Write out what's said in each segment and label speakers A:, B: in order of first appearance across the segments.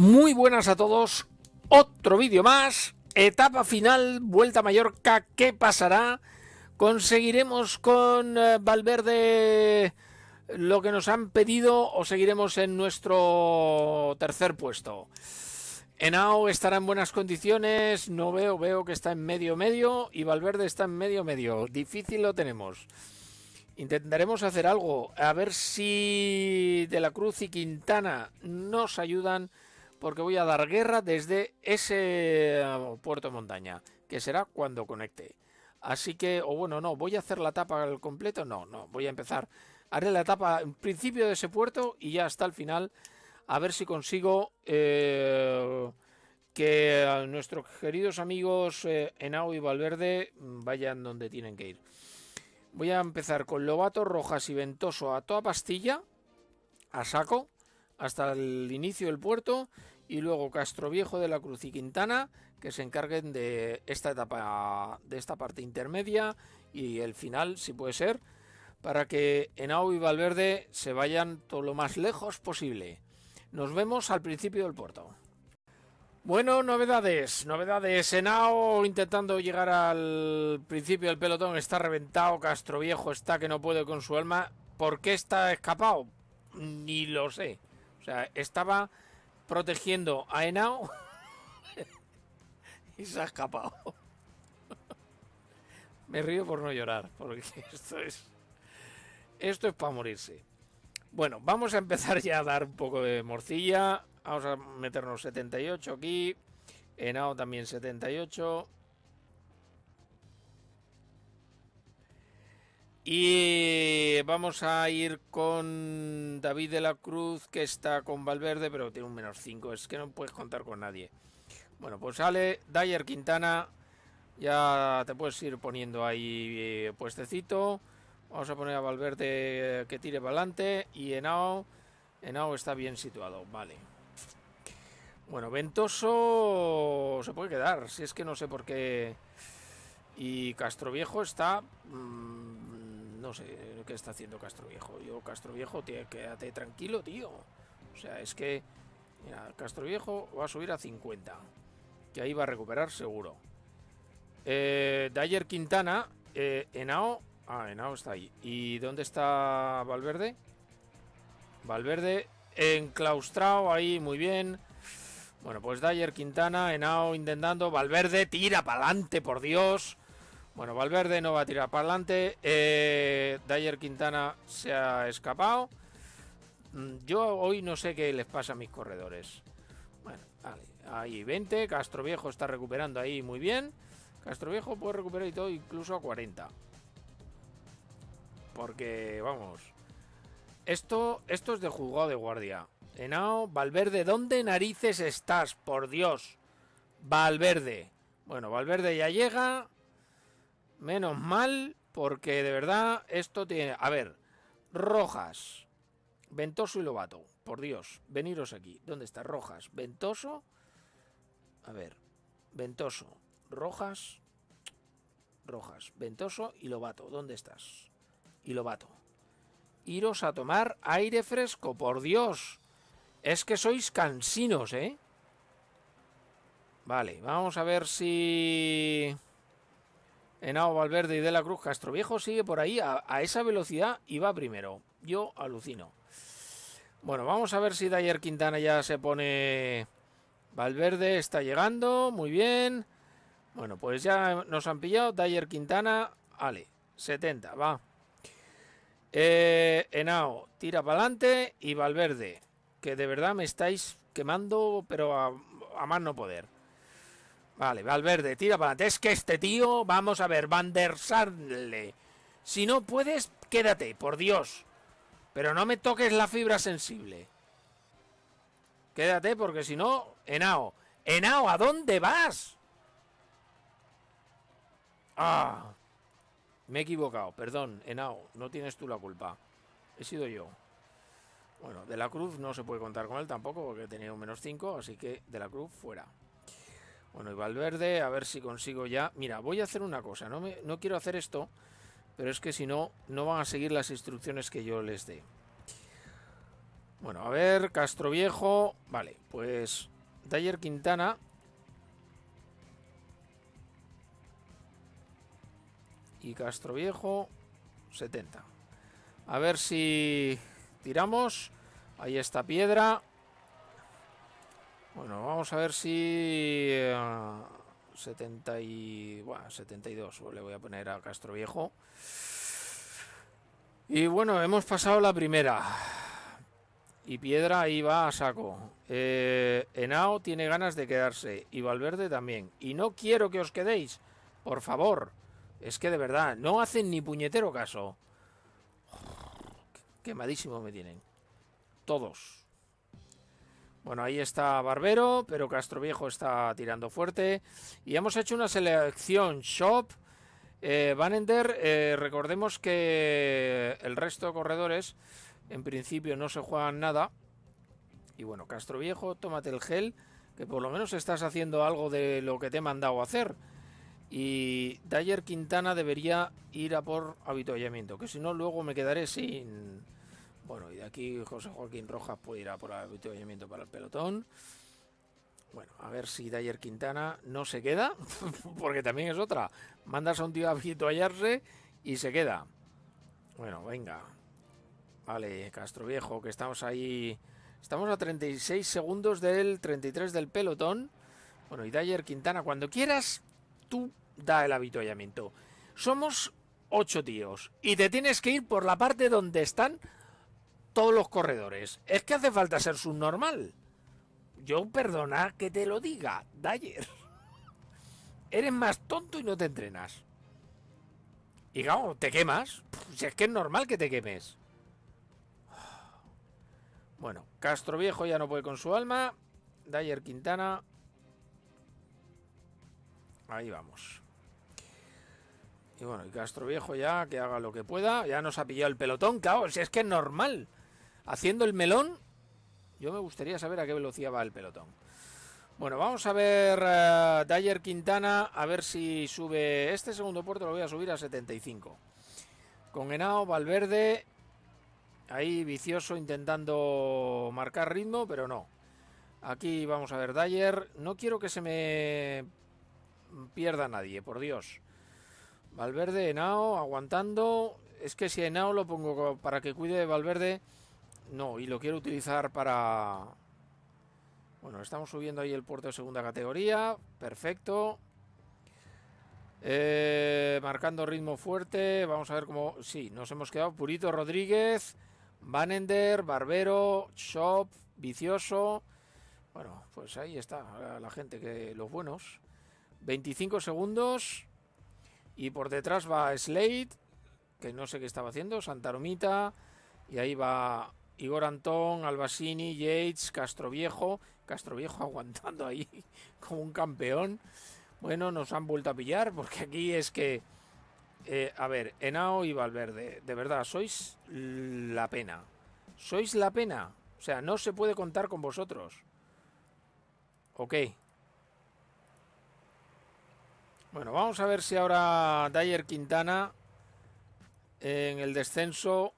A: Muy buenas a todos. Otro vídeo más. Etapa final, Vuelta a Mallorca. ¿Qué pasará? ¿Conseguiremos con eh, Valverde lo que nos han pedido o seguiremos en nuestro tercer puesto? Enao estará en buenas condiciones. No veo, veo que está en medio medio y Valverde está en medio medio. Difícil lo tenemos. Intentaremos hacer algo. A ver si De la Cruz y Quintana nos ayudan porque voy a dar guerra desde ese eh, puerto montaña, que será cuando conecte. Así que, o bueno, no, voy a hacer la etapa al completo, no, no, voy a empezar. Haré la etapa en principio de ese puerto y ya hasta el final, a ver si consigo eh, que nuestros queridos amigos eh, en y Valverde vayan donde tienen que ir. Voy a empezar con Lobato, Rojas y Ventoso a toda pastilla, a saco hasta el inicio del puerto y luego Castroviejo de la Cruz y Quintana que se encarguen de esta etapa, de esta parte intermedia y el final, si puede ser, para que Henao y Valverde se vayan todo lo más lejos posible. Nos vemos al principio del puerto. Bueno, novedades, novedades. Henao intentando llegar al principio del pelotón está reventado, Castroviejo está que no puede con su alma. ¿Por qué está escapado? Ni lo sé. O sea, estaba protegiendo a Henao y se ha escapado. Me río por no llorar, porque esto es. Esto es para morirse. Bueno, vamos a empezar ya a dar un poco de morcilla. Vamos a meternos 78 aquí. Henao también 78. Y vamos a ir con David de la Cruz, que está con Valverde, pero tiene un menos 5. Es que no puedes contar con nadie. Bueno, pues sale Dyer Quintana. Ya te puedes ir poniendo ahí eh, puestecito. Vamos a poner a Valverde eh, que tire para adelante. Y Enao. Enao está bien situado. Vale. Bueno, Ventoso se puede quedar. Si es que no sé por qué. Y Castroviejo está. Mm, no sé qué está haciendo Castro Viejo. Yo, Castro Viejo, quédate tranquilo, tío. O sea, es que, Castro Viejo va a subir a 50, que ahí va a recuperar seguro. Eh, Dyer Quintana, eh, Enao, ah, Enao está ahí. ¿Y dónde está Valverde? Valverde enclaustrado ahí, muy bien. Bueno, pues Dyer Quintana, Henao intentando, Valverde tira para adelante, por Dios. Bueno, Valverde no va a tirar para adelante. Eh, Dyer Quintana se ha escapado. Mm, yo hoy no sé qué les pasa a mis corredores. Bueno, vale, ahí 20. Castro Viejo está recuperando ahí muy bien. Castro Viejo puede recuperar y todo, incluso a 40. Porque, vamos. Esto, esto es de juzgado de guardia. Enao, Valverde, ¿dónde narices estás? Por Dios. Valverde. Bueno, Valverde ya llega. Menos mal, porque de verdad esto tiene... A ver, Rojas, Ventoso y Lobato. Por Dios, veniros aquí. ¿Dónde está Rojas? Ventoso. A ver, Ventoso, Rojas, Rojas, Ventoso y Lobato. ¿Dónde estás? Y Lobato. Iros a tomar aire fresco, por Dios. Es que sois cansinos, ¿eh? Vale, vamos a ver si... Henao Valverde y de la Cruz Castroviejo sigue por ahí a, esa velocidad y va primero. Yo alucino. Bueno, vamos a ver si Dayer Quintana ya se pone. Valverde está llegando, muy bien. Bueno, pues ya nos han pillado. Dayer Quintana, ale, 70, va. Eh, Henao tira para adelante y Valverde, que de verdad me estáis quemando, pero a más no poder. Vale, verde. tira para adelante. Es que este tío, vamos a ver, Van der Sarle. Si no puedes, quédate, por Dios. Pero no me toques la fibra sensible. Quédate, porque si no, Enao. Enao, ¿a dónde vas? Ah, me he equivocado, perdón, Enao, no tienes tú la culpa. He sido yo. Bueno, De la Cruz no se puede contar con él tampoco porque tenía un menos 5, así que De la Cruz fuera. Bueno, y Valverde, a ver si consigo ya. Mira, voy a hacer una cosa, no, me, no quiero hacer esto, pero es que si no, no van a seguir las instrucciones que yo les dé. Bueno, a ver, Castro Viejo, vale, pues Dyer Quintana. Y Castro Viejo, 70. A ver si tiramos. Ahí está piedra. Bueno, vamos a ver si... Eh, y... Bueno, 72 le voy a poner a Castro Viejo. Y bueno, hemos pasado la primera. Y Piedra ahí va a saco. Eh, Enao tiene ganas de quedarse. Y Valverde también. Y no quiero que os quedéis. Por favor. Es que de verdad, no hacen ni puñetero caso. Quemadísimo me tienen. Todos. Bueno, ahí está Barbero, pero Castro Viejo está tirando fuerte. Y hemos hecho una selección shop. Eh, van Vanender, eh, recordemos que el resto de corredores en principio no se juegan nada. Y bueno, Castro Viejo, tómate el gel, que por lo menos estás haciendo algo de lo que te he mandado a hacer. Y Dyer Quintana debería ir a por habituallamiento, que si no luego me quedaré sin bueno, y de aquí José Joaquín Rojas puede ir a por el avituallamiento para el pelotón. Bueno, a ver si Dayer Quintana no se queda, porque también es otra. Mandas a un tío a avituallarse y se queda. Bueno, venga. Vale, Castro Viejo, que estamos ahí. Estamos a 36 segundos del 33 del pelotón. Bueno, y Dayer Quintana, cuando quieras, tú da el avituallamiento. Somos ocho tíos y te tienes que ir por la parte donde están todos los corredores. Es que hace falta ser subnormal. Yo perdona que te lo diga, Dyer. Eres más tonto y no te entrenas. Y te quemas. Si es que es normal que te quemes. Bueno, Castro Viejo ya no puede con su alma. Dyer Quintana. Ahí vamos. Y bueno, y Castro Viejo ya que haga lo que pueda. Ya nos ha pillado el pelotón, claro. Si es que es normal haciendo el melón, yo me gustaría saber a qué velocidad va el pelotón. Bueno, vamos a ver Dayer eh, Dyer Quintana, a ver si sube este segundo puerto, lo voy a subir a 75. Con Henao, Valverde, ahí vicioso intentando marcar ritmo, pero no. Aquí vamos a ver Dyer, no quiero que se me pierda nadie, por Dios. Valverde, Henao, aguantando. Es que si Henao lo pongo para que cuide de Valverde, no, y lo quiero utilizar para... Bueno, estamos subiendo ahí el puerto de segunda categoría. Perfecto. Eh, marcando ritmo fuerte. Vamos a ver cómo... Sí, nos hemos quedado. Purito Rodríguez, Vanender, Barbero, Shop, Vicioso. Bueno, pues ahí está la gente que... Los buenos. 25 segundos. Y por detrás va Slade, que no sé qué estaba haciendo, Santa Romita Y ahí va Igor Antón, Albasini, Yates, Castroviejo, Castroviejo aguantando ahí como un campeón. Bueno, nos han vuelto a pillar porque aquí es que, eh, a ver, Henao y Valverde, de verdad, sois la pena. Sois la pena. O sea, no se puede contar con vosotros. Ok. Bueno, vamos a ver si ahora Dyer Quintana en el descenso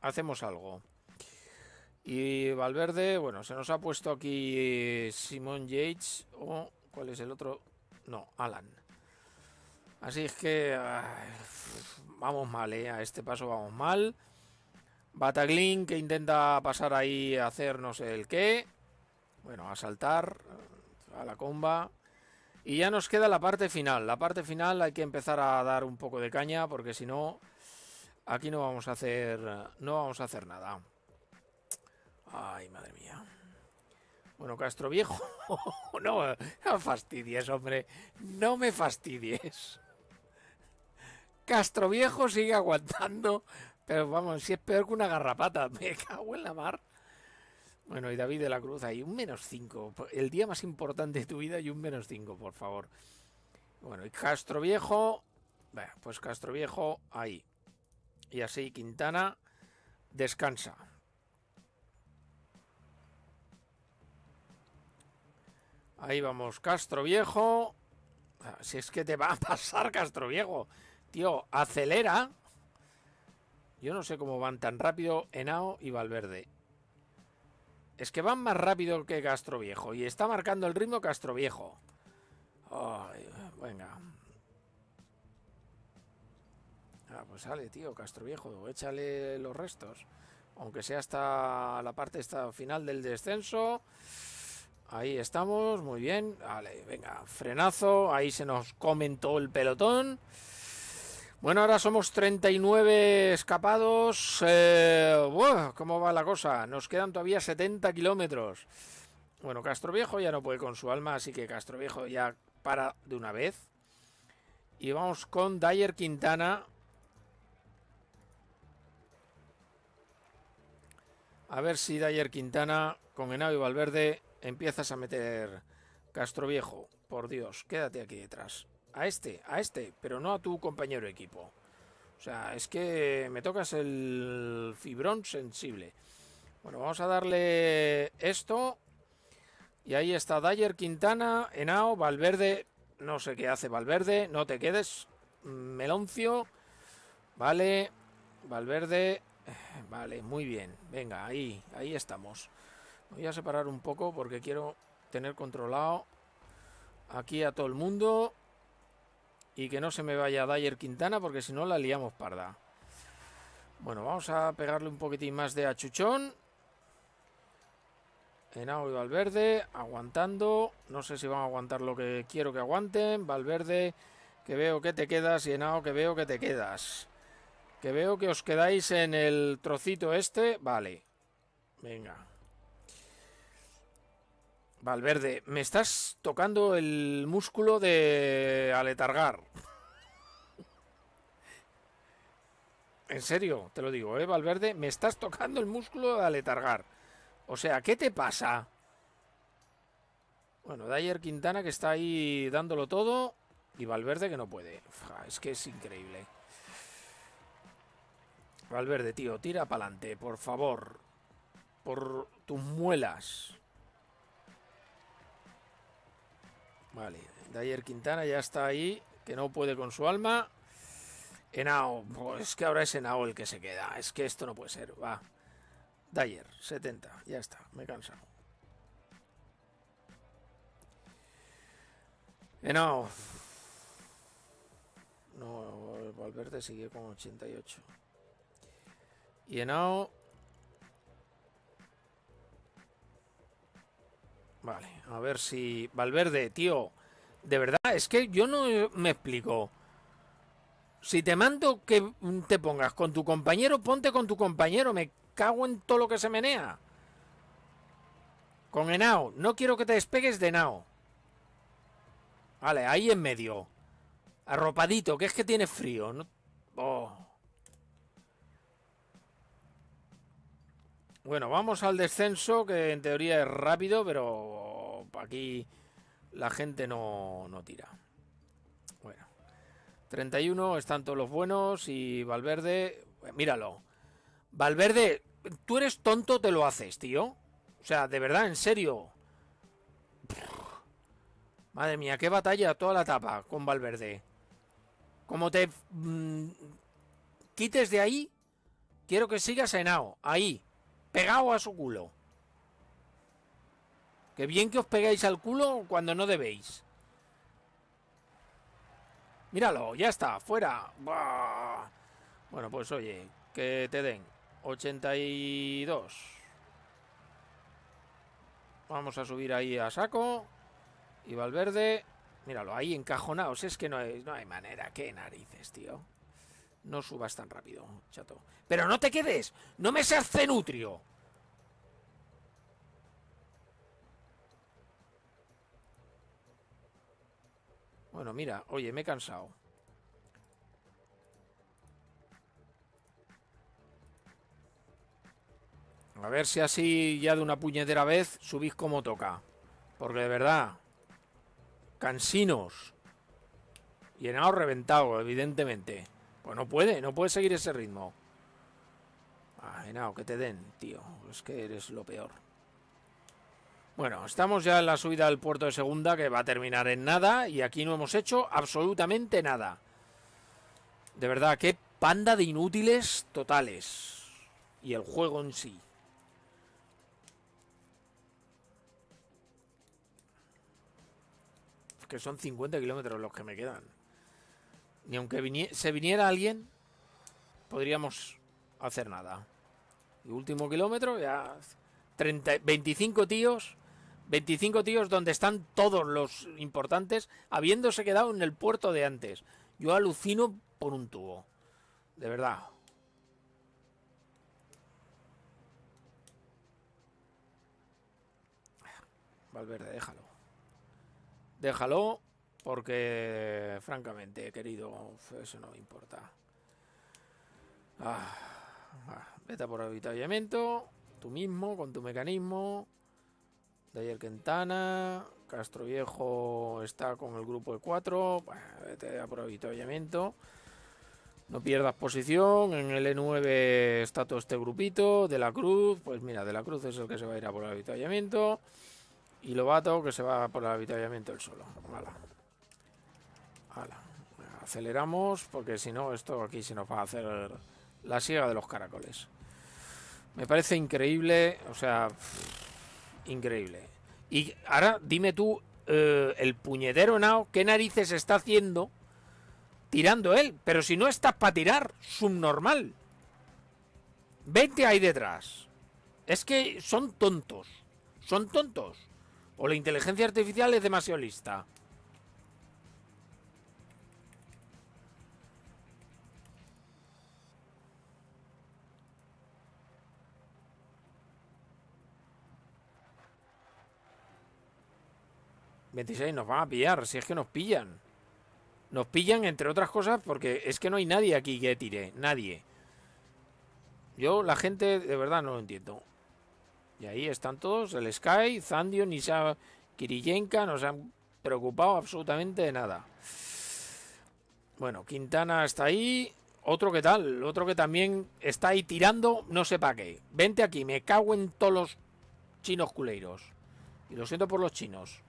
A: hacemos algo. Y Valverde, bueno, se nos ha puesto aquí Simon Yates o cuál es el otro, no, Alan. Así es que vamos mal, ¿eh? a este paso vamos mal. Bataglin que intenta pasar ahí a hacer no sé el qué. Bueno, a saltar a la comba. Y ya nos queda la parte final. La parte final hay que empezar a dar un poco de caña porque si no, aquí no vamos a hacer, no vamos a hacer nada. Ay, madre mía. Bueno, Castro Viejo, no, no fastidies, hombre, no me fastidies. Castro Viejo sigue aguantando, pero vamos, si es peor que una garrapata, me cago en la mar. Bueno, y David de la Cruz, ahí un menos 5, el día más importante de tu vida y un menos 5, por favor. Bueno, y Castro Viejo, pues Castro Viejo ahí. Y así Quintana descansa. Ahí vamos, Castro Viejo. Ah, si es que te va a pasar, Castro Viejo. Tío, acelera. Yo no sé cómo van tan rápido Henao y Valverde. Es que van más rápido que Castro Viejo. Y está marcando el ritmo Castro Viejo. venga. Ah, pues sale, tío, Castro Viejo. Échale los restos. Aunque sea hasta la parte final del descenso. Ahí estamos, muy bien. Vale, venga, frenazo. Ahí se nos comentó el pelotón. Bueno, ahora somos 39 escapados. Eh, ¿Cómo va la cosa? Nos quedan todavía 70 kilómetros. Bueno, Castro Viejo ya no puede con su alma, así que Castro Viejo ya para de una vez. Y vamos con Dyer Quintana. A ver si Dyer Quintana con Enavi Valverde Empiezas a meter Castro Viejo. por Dios, quédate aquí detrás. A este, a este, pero no a tu compañero equipo. O sea, es que me tocas el fibrón sensible. Bueno, vamos a darle esto. Y ahí está Dyer, Quintana, Henao, Valverde. No sé qué hace Valverde, no te quedes. Meloncio. Vale, Valverde. Vale, muy bien. Venga, ahí, ahí estamos. Voy a separar un poco porque quiero tener controlado aquí a todo el mundo. Y que no se me vaya Dyer Quintana porque si no la liamos parda. Bueno, vamos a pegarle un poquitín más de achuchón. Henao y Valverde aguantando. No sé si van a aguantar lo que quiero que aguanten. Valverde, que veo que te quedas. Y Henao, que veo que te quedas. Que veo que os quedáis en el trocito este. Vale. Venga. Valverde, me estás tocando el músculo de aletargar. En serio, te lo digo, ¿eh, Valverde? Me estás tocando el músculo de aletargar. O sea, ¿qué te pasa? Bueno, Dyer Quintana que está ahí dándolo todo y Valverde que no puede. es que es increíble. Valverde, tío, tira para adelante, por favor. Por tus muelas. Vale, Dyer Quintana ya está ahí, que no puede con su alma. Enao, pues que ahora es Enao el que se queda. Es que esto no puede ser, va. Dyer, 70, ya está, me cansa. Enao. No, Valverde sigue con 88. Y Enao. Vale, a ver si. Valverde, tío. De verdad, es que yo no me explico. Si te mando que te pongas con tu compañero, ponte con tu compañero. Me cago en todo lo que se menea. Con Henao, No quiero que te despegues de Henao. Vale, ahí en medio. Arropadito, que es que tiene frío. No Bueno, vamos al descenso, que en teoría es rápido, pero aquí la gente no, tira. Bueno, 31 están todos los buenos y Valverde, eh, míralo. Valverde, tú eres tonto, te lo haces, tío. O sea, de verdad, en serio. Madre mía, qué batalla toda la etapa con Valverde. Como te mm, quites de ahí, quiero que sigas en AO, ahí pegado a su culo. Que bien que os pegáis al culo cuando no debéis. Míralo, ya está, fuera. Bueno, pues oye, que te den 82. Vamos a subir ahí a saco. Y Valverde, míralo, ahí encajonados. Es que no hay, no hay manera. Qué narices, tío. No subas tan rápido, chato. Pero no te quedes. No me seas cenutrio. Bueno, mira, oye, me he cansado. A ver si así ya de una puñetera vez subís como toca. Porque de verdad, cansinos. Y reventado, evidentemente. Pues no puede, no puede seguir ese ritmo. Ay, que te den, tío. Es que eres lo peor. Bueno, estamos ya en la subida al puerto de segunda que va a terminar en nada y aquí no hemos hecho absolutamente nada. De verdad, qué panda de inútiles totales. Y el juego en sí. que son 50 kilómetros los que me quedan. Ni aunque se viniera alguien, podríamos hacer nada. Y último kilómetro, ya 25 tíos, 25 tíos donde están todos los importantes, habiéndose quedado en el puerto de antes. Yo alucino por un tubo, de verdad. Valverde, déjalo. Déjalo porque, francamente, querido, eso no me importa. Ah, ah vete por avitallamiento. Tú mismo, con tu mecanismo. ayer Quintana. Castro Viejo está con el grupo de 4. vete por avitallamiento. No pierdas posición. En el E9 está todo este grupito. De la Cruz. Pues mira, De la Cruz es el que se va a ir a por el avitallamiento. Y Lobato que se va por el avitallamiento el solo. vale aceleramos porque si no, esto aquí se nos va a hacer la siega de los caracoles. Me parece increíble, o sea, increíble. Y ahora dime tú, eh, el puñetero Nao, ¿qué narices está haciendo tirando él? Pero si no estás para tirar, subnormal. Vete ahí detrás. Es que son tontos. Son tontos. O la inteligencia artificial es demasiado lista. 26, nos van a pillar, si es que nos pillan. Nos pillan, entre otras cosas, porque es que no hay nadie aquí que tire, nadie. Yo, la gente, de verdad, no lo entiendo. Y ahí están todos, el Sky, Zandio, Nisa, Kirillenka, no se han preocupado absolutamente de nada. Bueno, Quintana está ahí. Otro que tal, otro que también está ahí tirando, no sé para qué. Vente aquí, me cago en todos los chinos culeiros. Y lo siento por los chinos.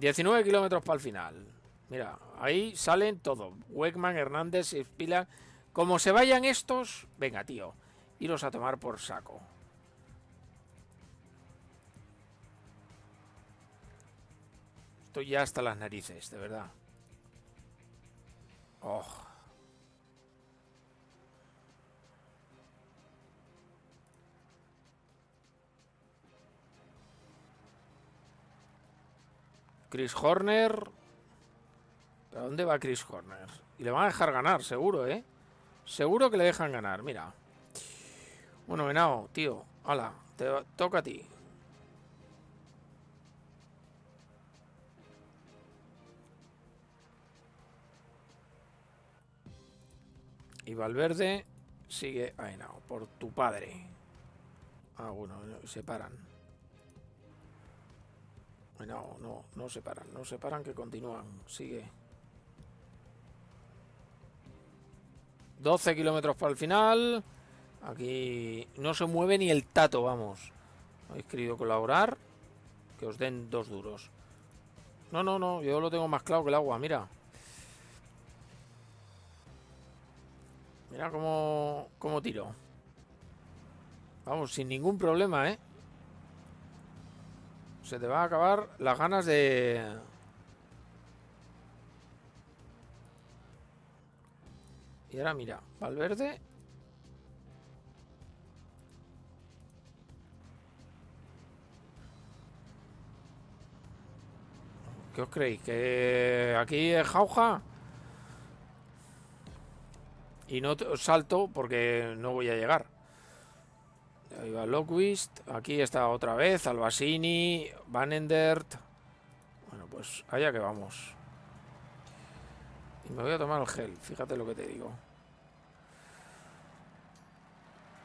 A: 19 kilómetros para el final. Mira, ahí salen todos. Wegman, Hernández, Espila. Como se vayan estos, venga, tío. Iros a tomar por saco. Estoy ya hasta las narices, de verdad. Oh. Chris Horner. ¿A dónde va Chris Horner? Y le van a dejar ganar, seguro, ¿eh? Seguro que le dejan ganar, mira. Bueno, venado, tío. Hala, te toca a ti. Y Valverde sigue a Henao, por tu padre. Ah, bueno, se paran. No, no, no se paran, no se paran que continúan. Sigue. 12 kilómetros para el final. Aquí no se mueve ni el tato, vamos. Habéis querido colaborar. Que os den dos duros. No, no, no. Yo lo tengo más claro que el agua, mira. Mira cómo, cómo tiro. Vamos, sin ningún problema, ¿eh? Se te va a acabar las ganas de... Y ahora mira, Valverde. ¿Qué os creéis? ¿Que aquí es jauja? Y no salto porque no voy a llegar. Ahí va Lockwist. Aquí está otra vez Albasini, Endert... Bueno, pues allá que vamos. Y me voy a tomar el gel, fíjate lo que te digo.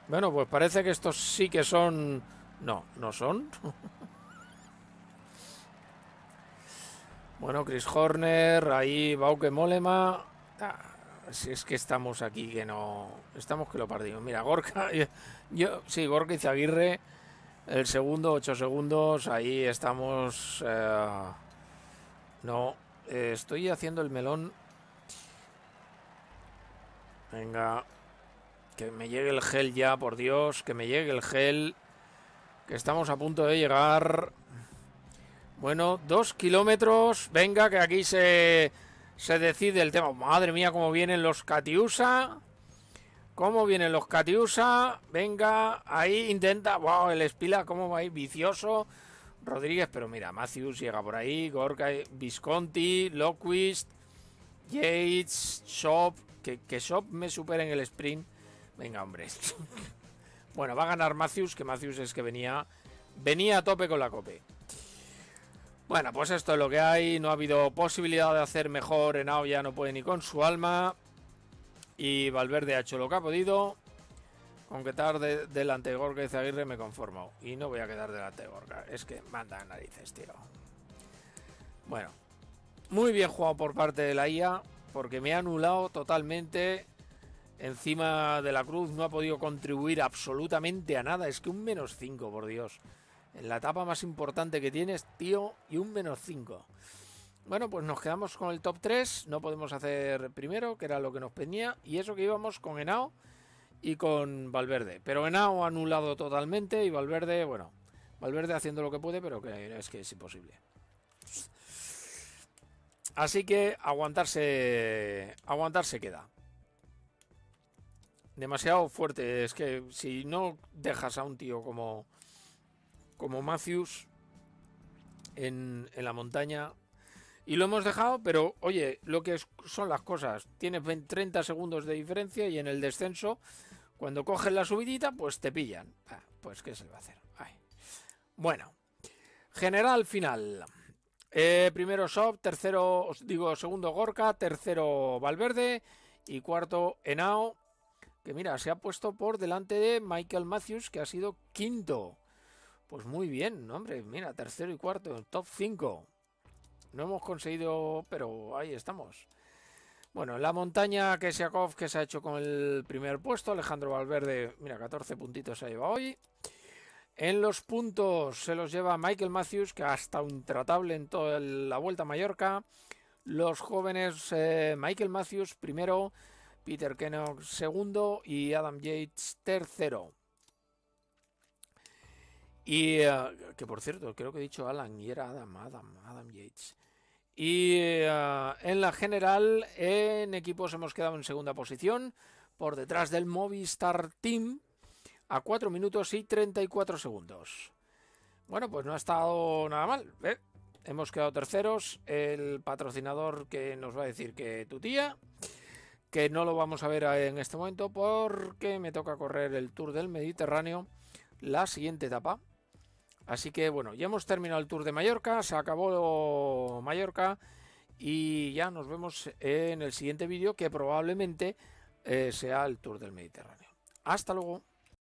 A: Bueno, pues parece que estos sí que son... No, no son. bueno, Chris Horner, ahí Bauke Molema. Ah si es que estamos aquí que no. Estamos que lo perdimos. Mira, Gorka. Yo, sí, Gorka y Zaguirre. El segundo, ocho segundos. Ahí estamos. Eh, no. Eh, estoy haciendo el melón. Venga. Que me llegue el gel ya, por Dios. Que me llegue el gel. Que estamos a punto de llegar. Bueno, dos kilómetros. Venga, que aquí se se decide el tema. Madre mía, cómo vienen los Katiusa. Cómo vienen los Katiusa, Venga, ahí intenta. Wow, el Espila, cómo va ahí, vicioso. Rodríguez, pero mira, Matthews llega por ahí. Gorka, Visconti, Lockwist, Yates, Shop. Que, Shop me supere en el sprint. Venga, hombre. bueno, va a ganar Matthews, que Matthews es que venía, venía a tope con la cope. Bueno, pues esto es lo que hay. No ha habido posibilidad de hacer mejor. Henao ya no puede ni con su alma. Y Valverde ha hecho lo que ha podido. Aunque tarde delante de Gorka y Zaguirre me conformo. Y no voy a quedar delante de Gorka. Es que manda narices, tío. Bueno. Muy bien jugado por parte de la IA. Porque me ha anulado totalmente. Encima de la cruz no ha podido contribuir absolutamente a nada. Es que un menos 5, por Dios. En la etapa más importante que tienes, tío, y un menos 5. Bueno, pues nos quedamos con el top 3. No podemos hacer primero, que era lo que nos pedía. Y eso que íbamos con Henao y con Valverde. Pero Henao anulado totalmente y Valverde, bueno, Valverde haciendo lo que puede, pero es que es imposible. Así que aguantarse, aguantarse queda. Demasiado fuerte. Es que si no dejas a un tío como como Matthews en, la montaña. Y lo hemos dejado, pero oye, lo que son las cosas. Tienes 20, 30 segundos de diferencia y en el descenso, cuando coges la subidita, pues te pillan. Ah, pues qué se va a hacer. Bueno, general final. Eh, primero Sob, tercero, digo, segundo Gorka, tercero Valverde y cuarto Enao, que mira, se ha puesto por delante de Michael Matthews, que ha sido quinto. Pues muy bien, hombre, mira, tercero y cuarto, top 5. No hemos conseguido, pero ahí estamos. Bueno, la montaña Kesiakov que se ha hecho con el primer puesto, Alejandro Valverde, mira, 14 puntitos se lleva hoy. En los puntos se los lleva Michael Matthews, que hasta estado intratable en toda la Vuelta a Mallorca. Los jóvenes eh, Michael Matthews primero, Peter Kennox segundo y Adam Yates tercero. Y ah, que por cierto, creo que he dicho Alan y era Adam, Adam, Adam Yates. Y ah, en la general, en equipos hemos quedado en segunda posición, por detrás del Movistar Team, a 4 minutos y 34 segundos. Bueno, pues no ha estado nada mal. ¿eh? Hemos quedado terceros. El patrocinador que nos va a decir que tu tía, que no lo vamos a ver en este momento porque me toca correr el Tour del Mediterráneo, la siguiente etapa. Así que bueno, ya hemos terminado el Tour de Mallorca, se acabó Mallorca y ya nos vemos en el siguiente vídeo que probablemente eh, sea el Tour del Mediterráneo. Hasta luego.